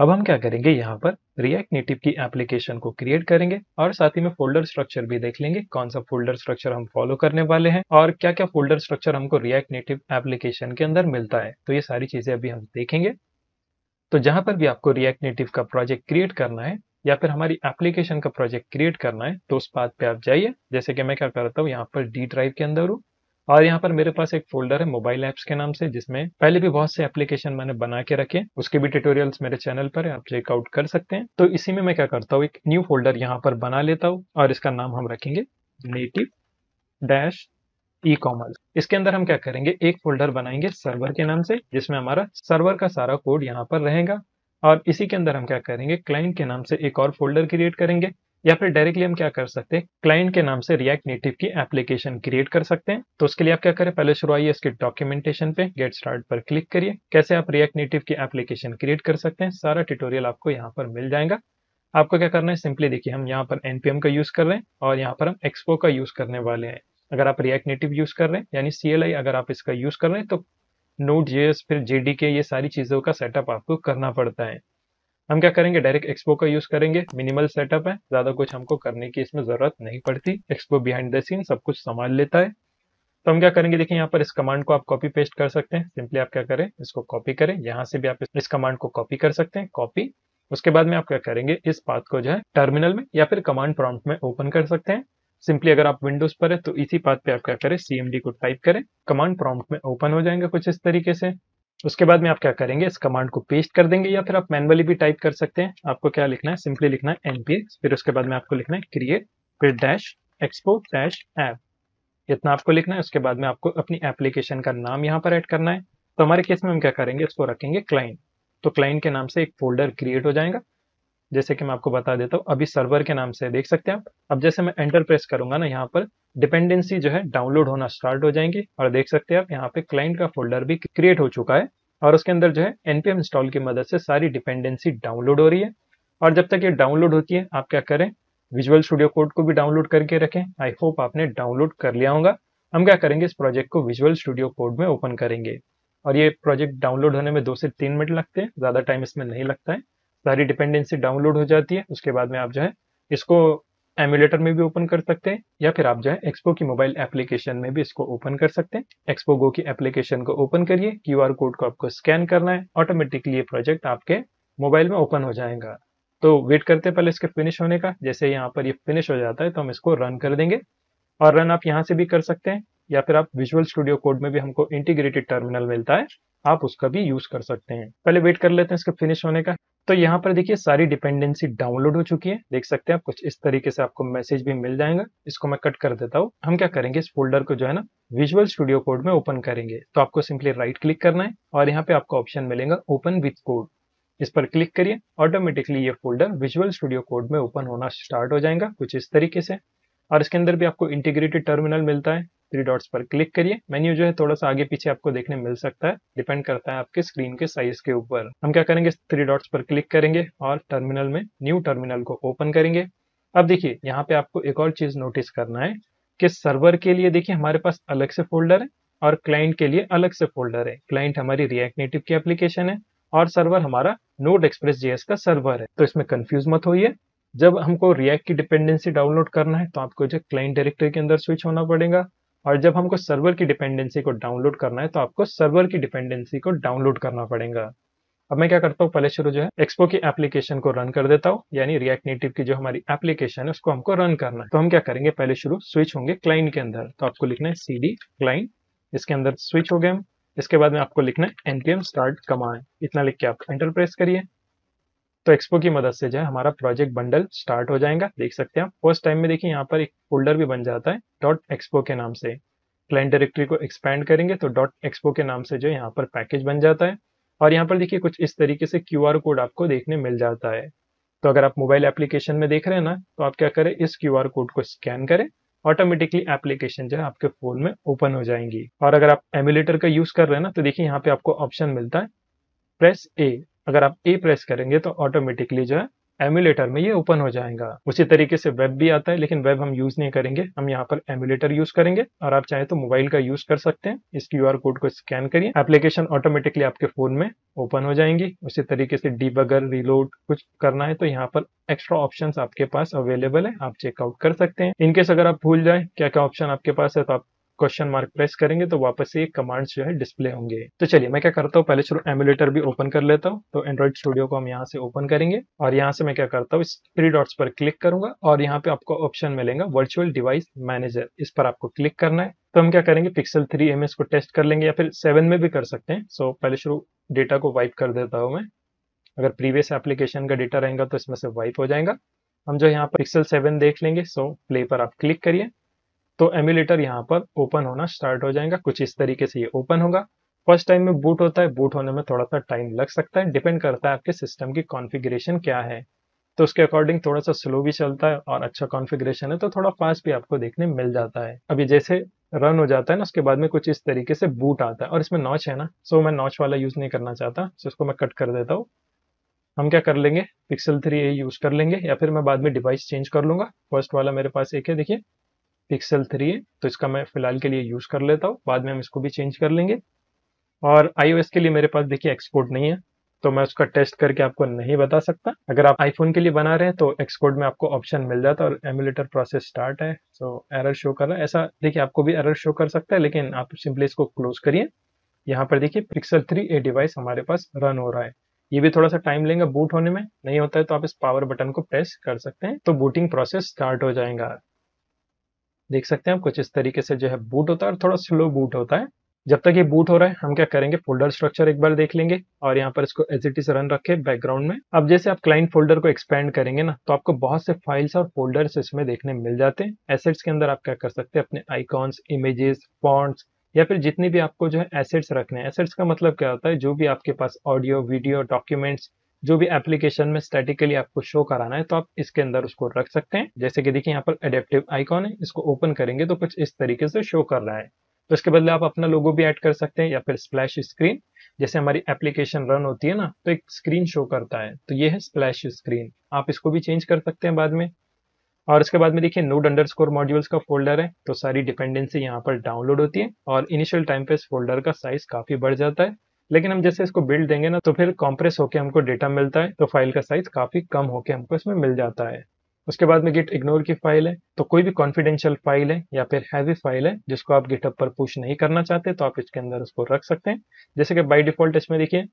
अब हम क्या करेंगे यहाँ पर रिएक्ट नेटिव की एप्लीकेशन को क्रिएट करेंगे और साथ ही में फोल्डर स्ट्रक्चर भी देख लेंगे कौन सा फोल्डर स्ट्रक्चर हम फॉलो करने वाले हैं और क्या क्या फोल्डर स्ट्रक्चर हमको रिएक्ट नेटिव एप्लीकेशन के अंदर मिलता है तो ये सारी चीजें अभी हम देखेंगे तो जहां पर भी आपको रिएक्ट नेटिव का प्रोजेक्ट क्रिएट करना है या फिर हमारी एप्लीकेशन का प्रोजेक्ट क्रिएट करना है तो उस बात पे आप जाइए जैसे कि मैं क्या करता हूँ यहाँ पर डी ड्राइव के अंदर हूँ और यहाँ पर मेरे पास एक फोल्डर है मोबाइल एप्स के नाम से जिसमें पहले भी बहुत से एप्लीकेशन मैंने बना के रखे उसके भी ट्यूटोरियल्स मेरे चैनल पर है आप चेकआउट कर सकते हैं तो इसी में मैं क्या करता हूँ एक न्यू फोल्डर यहाँ पर बना लेता हूँ और इसका नाम हम रखेंगे नेटिव डैश ई कॉमर्स इसके अंदर हम क्या करेंगे एक फोल्डर बनाएंगे सर्वर के नाम से जिसमें हमारा सर्वर का सारा कोड यहाँ पर रहेगा और इसी के अंदर हम क्या करेंगे क्लाइंट के नाम से एक और फोल्डर क्रिएट करेंगे या फिर डायरेक्टली हम क्या कर सकते हैं क्लाइंट के नाम से रिएक्ट नेटिव की एप्लीकेशन क्रिएट कर सकते हैं तो उसके लिए आप क्या करें पहले शुरू आइए इसके डॉक्यूमेंटेशन पे गेट स्टार्ट पर क्लिक करिए कैसे आप रिएक्ट नेटिव की एप्लीकेशन क्रिएट कर सकते हैं सारा ट्यूटोरियल आपको यहाँ पर मिल जाएगा आपको क्या करना है सिंपली देखिए हम यहाँ पर एनपीएम का यूज कर रहे हैं और यहाँ पर हम एक्सपो का यूज करने वाले हैं अगर आप रिएक्ट नेटिव यूज कर रहे हैं यानी सी अगर आप इसका यूज कर रहे हैं तो नोट जेएस फिर जेडी के ये सारी चीजों का सेटअप आपको करना पड़ता है हम क्या करेंगे डायरेक्ट एक्सपो का यूज करेंगे मिनिमल सेटअप है ज्यादा कुछ हमको करने की इसमें जरूरत नहीं पड़ती एक्सपो बिहाइंड द सीन सब कुछ संभाल लेता है तो हम क्या करेंगे देखिए यहाँ पर इस कमांड को आप कॉपी पेस्ट कर सकते हैं सिंपली आप क्या करें इसको कॉपी करें यहाँ से भी आप इस कमांड को कॉपी कर सकते हैं कॉपी उसके बाद में आप क्या करेंगे इस पाथ को जो है टर्मिनल में या फिर कमांड प्रॉम्प्ट में ओपन कर सकते हैं सिंपली अगर आप विंडोज पर है तो इसी पाथ पे आप क्या करें सीएमडी को टाइप करें कमांड प्रॉम्प्ट में ओपन हो जाएंगे कुछ इस तरीके से उसके बाद में आप क्या करेंगे इस कमांड को पेस्ट कर देंगे या फिर आप मैनुअली भी टाइप कर सकते हैं आपको क्या लिखना है सिंपली लिखना है एनपीएक्स फिर उसके बाद में आपको लिखना है क्रिएट फिर डैश एक्सपोर्ट डैश ऐप इतना आपको लिखना है उसके बाद में आपको अपनी एप्लीकेशन का नाम यहाँ पर एड करना है तो हमारे केस में हम क्या करेंगे इसको रखेंगे क्लाइंट तो क्लाइंट के नाम से एक फोल्डर क्रिएट हो जाएगा जैसे कि मैं आपको बता देता हूँ अभी सर्वर के नाम से देख सकते हैं आप अब जैसे मैं एंटर प्रेस करूंगा ना यहाँ पर डिपेंडेंसी जो है डाउनलोड होना स्टार्ट हो जाएंगे और देख सकते हैं आप यहाँ पे क्लाइंट का फोल्डर भी क्रिएट हो चुका है और उसके अंदर जो है एनपीएम इंस्टॉल की मदद से सारी डिपेंडेंसी डाउनलोड हो रही है और जब तक ये डाउनलोड होती है आप क्या करें विजुअल स्टूडियो कोड को भी डाउनलोड करके रखें आई होप आपने डाउनलोड कर लिया होगा हम क्या करेंगे इस प्रोजेक्ट को विजुअल स्टूडियो कोड में ओपन करेंगे और ये प्रोजेक्ट डाउनलोड होने में दो से तीन मिनट लगते हैं ज़्यादा टाइम इसमें नहीं लगता है सारी डिपेंडेंसी डाउनलोड हो जाती है उसके बाद में आप जो है इसको एम्यूलेटर में भी ओपन कर सकते हैं या फिर आप जो है एक्सपो की मोबाइल एप्लीकेशन में भी इसको ओपन कर सकते हैं एक्सपो गो की एप्लीकेशन को ओपन करिए आर कोड को आपको स्कैन करना है ऑटोमेटिकली ये प्रोजेक्ट आपके मोबाइल में ओपन हो जाएगा तो वेट करते पहले इसके फिनिश होने का जैसे यहाँ पर ये फिनिश हो जाता है तो हम इसको रन कर देंगे और रन आप यहाँ से भी कर सकते हैं या फिर आप विजुअल स्टूडियो कोड में भी हमको इंटीग्रेटेड टर्मिनल मिलता है आप उसका भी यूज कर सकते हैं पहले वेट कर लेते हैं इसका फिनिश होने का तो यहाँ पर देखिए सारी डिपेंडेंसी डाउनलोड हो चुकी है देख सकते हैं आप कुछ इस तरीके से आपको मैसेज भी मिल जाएगा इसको मैं कट कर देता हूँ हम क्या करेंगे इस फोल्डर को जो है ना विजुअल स्टूडियो कोड में ओपन करेंगे तो आपको सिंपली राइट क्लिक करना है और यहाँ पे आपको ऑप्शन मिलेगा ओपन विथ कोड इस पर क्लिक करिए ऑटोमेटिकली ये फोल्डर विजुअल स्टूडियो कोड में ओपन होना स्टार्ट हो जाएगा कुछ इस तरीके से और इसके अंदर भी आपको इंटीग्रेटेड टर्मिनल मिलता है थ्री डॉट्स पर क्लिक करिए मेन्यू जो है थोड़ा सा आगे पीछे आपको देखने मिल सकता है डिपेंड करता है आपके स्क्रीन के साइज के ऊपर हम क्या करेंगे थ्री डॉट्स पर क्लिक करेंगे और टर्मिनल में न्यू टर्मिनल को ओपन करेंगे अब देखिए यहाँ पे आपको एक और चीज नोटिस करना है कि सर्वर के लिए देखिए हमारे पास अलग से फोल्डर है और क्लाइंट के लिए अलग से फोल्डर है क्लाइंट हमारी रिएक्ट नेटिव की एप्लीकेशन है और सर्वर हमारा नोट एक्सप्रेस जीएस का सर्वर है तो इसमें कंफ्यूज मत होइए जब हमको रिएक्ट की डिपेंडेंसी डाउनलोड करना है तो आपको जो क्लाइंट डायरेक्टरी के अंदर स्विच होना पड़ेगा और जब हमको सर्वर की डिपेंडेंसी को डाउनलोड करना है तो आपको सर्वर की डिपेंडेंसी को डाउनलोड करना पड़ेगा अब मैं क्या करता हूँ पहले शुरू जो है एक्सपो की एप्लीकेशन को रन कर देता हूँ यानी रिएक्ट नेटिव की जो हमारी एप्लीकेशन है उसको हमको रन करना है तो हम क्या करेंगे पहले शुरू स्विच होंगे क्लाइंट के अंदर तो आपको लिखना है सी डी क्लाइंट इसके अंदर स्विच हो गए हम इसके बाद में आपको लिखना है एनपीएम स्टार्ट कमांड इतना लिख के आप एंटर प्रेस करिए तो एक्सपो की मदद से जो है हमारा प्रोजेक्ट बंडल स्टार्ट हो जाएगा देख सकते हैं आप टाइम में देखिए यहाँ पर एक फोल्डर भी बन जाता है डॉट एक्सपो के नाम से क्लाइंट डायरेक्टरी को एक्सपैंड करेंगे तो डॉट एक्सपो के नाम से जो यहाँ पर पैकेज बन जाता है और यहाँ पर देखिए कुछ इस तरीके से क्यू कोड आपको देखने मिल जाता है तो अगर आप मोबाइल एप्लीकेशन में देख रहे हैं ना तो आप क्या करें इस क्यू कोड को स्कैन करें ऑटोमेटिकली एप्लीकेशन जो है आपके फोन में ओपन हो जाएंगी और अगर आप एमुलेटर का यूज कर रहे हैं ना तो देखिए यहाँ पे आपको ऑप्शन मिलता है प्रेस ए अगर आप ए प्रेस करेंगे तो ऑटोमेटिकली जो है एम्यूलेटर में ये ओपन हो जाएगा उसी तरीके से वेब भी आता है लेकिन वेब हम यूज नहीं करेंगे हम यहाँ पर एम्यूलेटर यूज करेंगे और आप चाहे तो मोबाइल का यूज कर सकते हैं इस क्यू कोड को स्कैन करिए एप्लीकेशन ऑटोमेटिकली आपके फोन में ओपन हो जाएंगी उसी तरीके से डीबगर रिलोड कुछ करना है तो यहाँ पर एक्स्ट्रा ऑप्शन आपके पास अवेलेबल है आप चेकआउट कर सकते हैं इनकेस अगर आप भूल जाए क्या क्या ऑप्शन आपके पास है तो आप क्वेश्चन मार्क प्रेस करेंगे तो वापस ये कमांड्स जो है डिस्प्ले होंगे तो चलिए मैं क्या करता हूँ पहले चलो एमुलेटर भी ओपन कर लेता हूँ तो एंड्रॉइड स्टूडियो को हम यहाँ से ओपन करेंगे और यहाँ से मैं क्या करता हूँ इस थ्री डॉट्स पर क्लिक करूंगा और यहाँ पे आपको ऑप्शन मिलेगा वर्चुअल डिवाइस मैनेजर इस पर आपको क्लिक करना है तो हम क्या करेंगे पिक्सल थ्री एम को टेस्ट कर लेंगे या फिर सेवन में भी कर सकते हैं सो पहले शुरू डेटा को वाइप कर देता हूँ मैं अगर प्रीवियस एप्लीकेशन का डेटा रहेगा तो इसमें से वाइप हो जाएगा हम जो यहाँ पर पिक्सल सेवन देख लेंगे सो प्ले पर आप क्लिक करिए तो एम्यूलेटर यहाँ पर ओपन होना स्टार्ट हो जाएगा कुछ इस तरीके से ये ओपन होगा फर्स्ट टाइम में बूट होता है बूट होने में थोड़ा सा टाइम लग सकता है डिपेंड करता है आपके सिस्टम की कॉन्फ़िगरेशन क्या है तो उसके अकॉर्डिंग थोड़ा सा स्लो भी चलता है और अच्छा कॉन्फ़िगरेशन है तो थोड़ा फास्ट भी आपको देखने मिल जाता है अभी जैसे रन हो जाता है ना उसके बाद में कुछ इस तरीके से बूट आता है और इसमें नॉच है ना सो मैं नॉच वाला यूज़ नहीं करना चाहता सो इसको मैं कट कर देता हूँ हम क्या कर लेंगे पिक्सल थ्री ए यूज़ कर लेंगे या फिर मैं बाद में डिवाइस चेंज कर लूँगा फर्स्ट वाला मेरे पास एक है देखिए पिक्सल थ्री है तो इसका मैं फिलहाल के लिए यूज़ कर लेता हूँ बाद में हम इसको भी चेंज कर लेंगे और आईओएस के लिए मेरे पास देखिए एक्सपोर्ट नहीं है तो मैं उसका टेस्ट करके आपको नहीं बता सकता अगर आप आईफोन के लिए बना रहे हैं तो एक्सपोर्ट में आपको ऑप्शन मिल जाता है और एमुलेटर प्रोसेस स्टार्ट है सो तो एरर शो कर रहा है ऐसा देखिए आपको भी एरर शो कर सकता है लेकिन आप सिंपली इसको क्लोज करिए यहाँ पर देखिए पिक्सल थ्री ए डिवाइस हमारे पास रन हो रहा है ये भी थोड़ा सा टाइम लेंगे बूट होने में नहीं होता है तो आप इस पावर बटन को प्रेस कर सकते हैं तो बूटिंग प्रोसेस स्टार्ट हो जाएगा देख सकते हैं हम कुछ इस तरीके से जो है बूट होता है और थोड़ा स्लो बूट होता है जब तक ये बूट हो रहा है हम क्या करेंगे फोल्डर स्ट्रक्चर एक बार देख लेंगे और यहाँ पर इसको एज इट इज रन रखे बैकग्राउंड में अब जैसे आप क्लाइंट फोल्डर को एक्सपेंड करेंगे ना तो आपको बहुत से फाइल्स और फोल्डर्स इसमें देखने मिल जाते हैं एसेट्स के अंदर आप क्या कर सकते हैं अपने आइकॉन्स इमेजेस फॉन्ट्स या फिर जितनी भी आपको जो है एसेट्स रखने हैं एसेट्स का मतलब क्या होता है जो भी आपके पास ऑडियो वीडियो डॉक्यूमेंट्स जो भी एप्लीकेशन में स्टैटिकली आपको शो कराना है तो आप इसके अंदर उसको रख सकते हैं जैसे कि देखिए यहाँ पर एडेप्टिव आइकॉन है इसको ओपन करेंगे तो कुछ इस तरीके से शो कर रहा है तो इसके बदले आप अपना लोगो भी ऐड कर सकते हैं या फिर स्प्लैश स्क्रीन जैसे हमारी एप्लीकेशन रन होती है ना तो एक स्क्रीन शो करता है तो ये है स्प्लैश स्क्रीन आप इसको भी चेंज कर सकते हैं बाद में और इसके बाद में देखिए नोड अंडर स्कोर मॉड्यूल्स का फोल्डर है तो सारी डिपेंडेंसी यहाँ पर डाउनलोड होती है और इनिशियल टाइम पे इस फोल्डर का साइज काफी बढ़ जाता है लेकिन हम जैसे इसको बिल्ड देंगे ना तो फिर कॉम्प्रेस होकर हमको डेटा मिलता है तो फाइल का साइज काफी कम होकर हमको इसमें मिल जाता है उसके बाद में गिट इग्नोर की फाइल है तो कोई भी कॉन्फिडेंशियल फाइल है या फिर हैवी फाइल है जिसको आप गिटअप पर पुश नहीं करना चाहते तो आप इसके अंदर उसको रख सकते हैं जैसे कि बाई डिफॉल्ट इसमें देखिए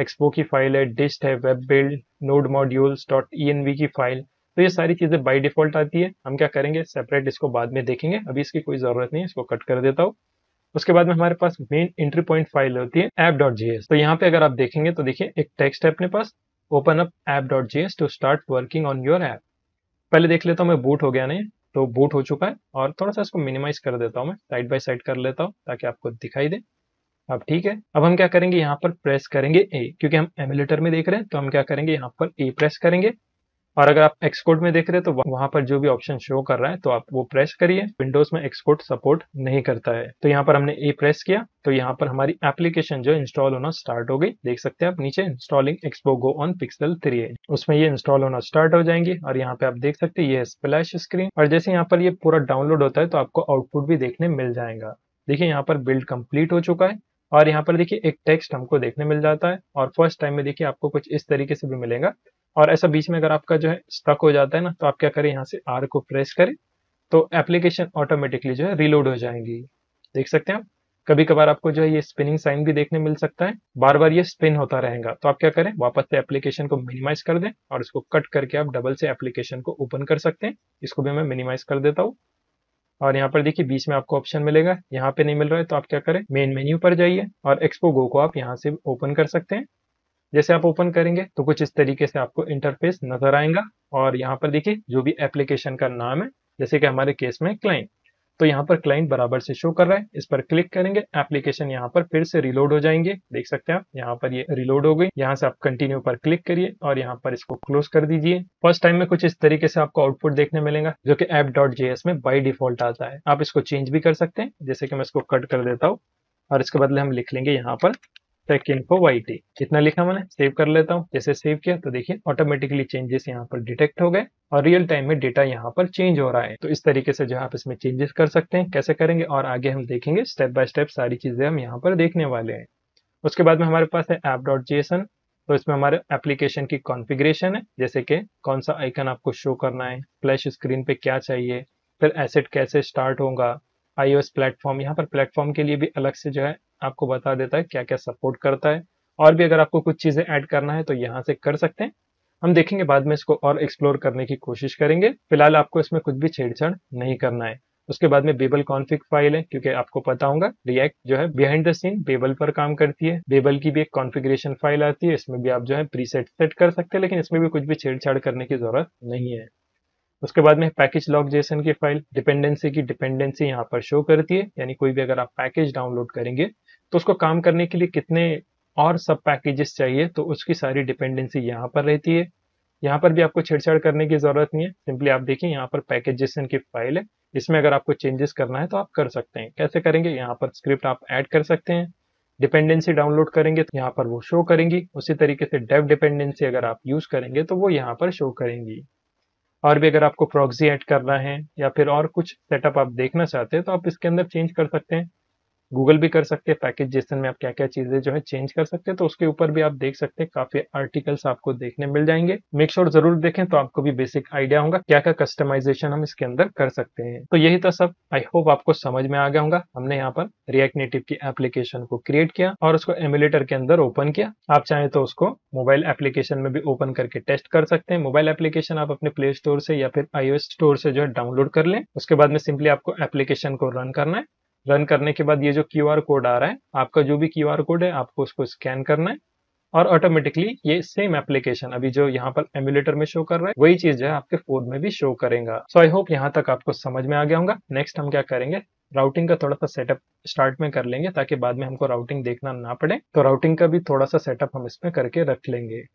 एक्सपो की फाइल है डिस्ट है web build node modules dot E की फाइल तो ये सारी चीज़ें बाई डिफॉल्ट आती है हम क्या करेंगे सेपरेट इसको बाद में देखेंगे अभी इसकी कोई ज़रूरत नहीं है इसको कट कर देता हूँ उसके बाद में हमारे पास मेन एंट्री पॉइंट फाइल होती है ऐप डॉट जी तो यहाँ पे अगर आप देखेंगे तो देखिए एक टेक्स्ट है अपने पास open up app dot G to start working on your app पहले देख लेता हूँ मैं बूट हो गया नहीं तो बूट हो चुका है और थोड़ा सा इसको मिनिमाइज कर देता हूँ मैं साइड बाई साइड कर लेता हूँ ताकि आपको दिखाई दे अब ठीक है अब हम क्या करेंगे यहाँ पर प्रेस करेंगे ए क्योंकि हम एमुलेटर में देख रहे हैं तो हम क्या करेंगे यहाँ पर ए प्रेस करेंगे और अगर आप एक्सपोर्ट में देख रहे हैं तो वहां पर जो भी ऑप्शन शो कर रहा है तो आप वो प्रेस करिए विंडोज में एक्सपोर्ट सपोर्ट नहीं करता है तो यहाँ पर हमने ए प्रेस किया तो यहाँ पर हमारी एप्लीकेशन जो इंस्टॉल होना स्टार्ट हो गई देख सकते हैं आप नीचे installing Expo Go on Pixel three उसमें ये इंस्टॉल होना स्टार्ट हो जाएंगे और यहाँ पे आप देख सकते हैं ये स्प्लैश स्क्रीन और जैसे यहाँ पर ये पूरा डाउनलोड होता है तो आपको आउटपुट भी देखने मिल जाएगा देखिए यहाँ पर बिल्ड कंप्लीट हो चुका है और यहाँ पर देखिए एक टेक्स्ट हमको देखने मिल जाता है और फर्स्ट टाइम में देखिए आपको कुछ इस तरीके से भी मिलेगा और ऐसा बीच में अगर आपका जो है स्टक हो जाता है ना तो आप क्या करें यहाँ से आर को प्रेस करें तो एप्लीकेशन ऑटोमेटिकली जो है रिलोड हो जाएंगी देख सकते हैं आप कभी कभार आपको जो है ये स्पिनिंग साइन भी देखने मिल सकता है बार बार ये स्पिन होता रहेगा तो आप क्या करें वापस से एप्लीकेशन को मिनिमाइज कर दें और इसको कट करके आप डबल से एप्लीकेशन को ओपन कर सकते हैं इसको भी मैं मिनिमाइज कर देता हूँ और यहाँ पर देखिए बीच में आपको ऑप्शन मिलेगा यहाँ पे नहीं मिल रहा है तो आप क्या करें मेन मेन्यू पर जाइए और एक्सपो गो को आप यहाँ से ओपन कर सकते हैं जैसे आप ओपन करेंगे तो कुछ इस तरीके से आपको इंटरफेस नजर आएगा और यहाँ पर देखिए जो भी एप्लीकेशन का नाम है जैसे कि हमारे केस में क्लाइंट तो यहाँ पर क्लाइंट बराबर से शो कर रहा है इस पर क्लिक करेंगे एप्लीकेशन यहाँ पर फिर से रिलोड हो जाएंगे देख सकते हैं आप यहाँ पर ये यह रिलोड हो गई यहाँ से आप कंटिन्यू पर क्लिक करिए और यहाँ पर इसको क्लोज कर दीजिए फर्स्ट टाइम में कुछ इस तरीके से आपको आउटपुट देखने मिलेगा जो कि एप डॉट जेएस में बाई डिफॉल्ट आता है आप इसको चेंज भी कर सकते हैं जैसे कि मैं इसको कट कर देता हूँ और इसके बदले हम लिख लेंगे यहाँ पर टेक इनफो वाई टी जितना लिखा मैंने सेव कर लेता हूँ जैसे सेव किया तो देखिए ऑटोमेटिकली चेंजेस यहाँ पर डिटेक्ट हो गए और रियल टाइम में डेटा यहाँ पर चेंज हो रहा है तो इस तरीके से जो आप इसमें चेंजेस कर सकते हैं कैसे करेंगे और आगे हम देखेंगे स्टेप बाय स्टेप सारी चीजें हम यहाँ पर देखने वाले हैं उसके बाद में हमारे पास है एप डॉट जेसन तो इसमें हमारे एप्लीकेशन की कॉन्फ़िगरेशन है जैसे कि कौन सा आइकन आपको शो करना है फ्लैश स्क्रीन पे क्या चाहिए फिर एसेट कैसे स्टार्ट होगा आईओएस प्लेटफॉर्म यहाँ पर प्लेटफॉर्म के लिए भी अलग से जो है आपको बता देता है क्या क्या सपोर्ट करता है और भी अगर आपको कुछ चीज़ें ऐड करना है तो यहाँ से कर सकते हैं हम देखेंगे बाद में इसको और एक्सप्लोर करने की कोशिश करेंगे फिलहाल आपको इसमें कुछ भी छेड़छाड़ नहीं करना है उसके बाद में बेबल कॉन्फिक फाइल है क्योंकि आपको पता होगा रिएक्ट जो है बिहाइंड द सीन बेबल पर काम करती है बेबल की भी एक कॉन्फ़िगरेशन फाइल आती है इसमें भी आप जो है प्रीसेट सेट कर सकते हैं लेकिन इसमें भी कुछ भी छेड़छाड़ करने की जरूरत नहीं है उसके बाद में पैकेज लॉक जेसन की फाइल डिपेंडेंसी की डिपेंडेंसी यहाँ पर शो करती है यानी कोई भी अगर आप पैकेज डाउनलोड करेंगे तो उसको काम करने के लिए कितने और सब पैकेजेस चाहिए तो उसकी सारी डिपेंडेंसी यहाँ पर रहती है यहाँ पर भी आपको छेड़छाड़ करने की ज़रूरत नहीं है सिंपली आप देखिए यहाँ पर पैकेजेस इनकी फाइल है इसमें अगर आपको चेंजेस करना है तो आप कर सकते हैं कैसे करेंगे यहाँ पर स्क्रिप्ट आप ऐड कर सकते हैं डिपेंडेंसी डाउनलोड करेंगे तो यहाँ पर वो शो करेंगी उसी तरीके से डेव डिपेंडेंसी अगर आप यूज़ करेंगे तो वो यहाँ पर शो करेंगी और भी अगर आपको प्रॉक्सी ऐड करना है या फिर और कुछ सेटअप आप देखना चाहते हैं तो आप इसके अंदर चेंज कर सकते हैं गूगल भी कर सकते हैं पैकेज जेसन में आप क्या क्या चीजें जो है चेंज कर सकते हैं तो उसके ऊपर भी आप देख सकते हैं काफी आर्टिकल्स आपको देखने मिल जाएंगे मेक श्योर sure जरूर देखें तो आपको भी बेसिक आइडिया होगा क्या क्या कस्टमाइजेशन हम इसके अंदर कर सकते हैं तो यही था सब आई होप आपको समझ में आ गया होगा हमने यहाँ पर रिएक्ट नेटिव की एप्लीकेशन को क्रिएट किया और उसको एमुलेटर के अंदर ओपन किया आप चाहें तो उसको मोबाइल एप्लीकेशन में भी ओपन करके टेस्ट कर सकते हैं मोबाइल एप्लीकेशन आप अपने प्ले स्टोर से या फिर आईओएस स्टोर से जो है डाउनलोड कर लें उसके बाद में सिंपली आपको एप्लीकेशन को रन करना है रन करने के बाद ये जो क्यू कोड आ रहा है आपका जो भी क्यू कोड है आपको उसको स्कैन करना है और ऑटोमेटिकली ये सेम एप्लीकेशन अभी जो यहाँ पर एम्युलेटर में शो कर रहा है वही चीज जो है आपके फोन में भी शो करेगा सो आई होप यहाँ तक आपको समझ में आ गया होगा नेक्स्ट हम क्या करेंगे राउटिंग का थोड़ा सा सेटअप स्टार्ट में कर लेंगे ताकि बाद में हमको राउटिंग देखना ना पड़े तो राउटिंग का भी थोड़ा सा सेटअप हम इसमें करके रख लेंगे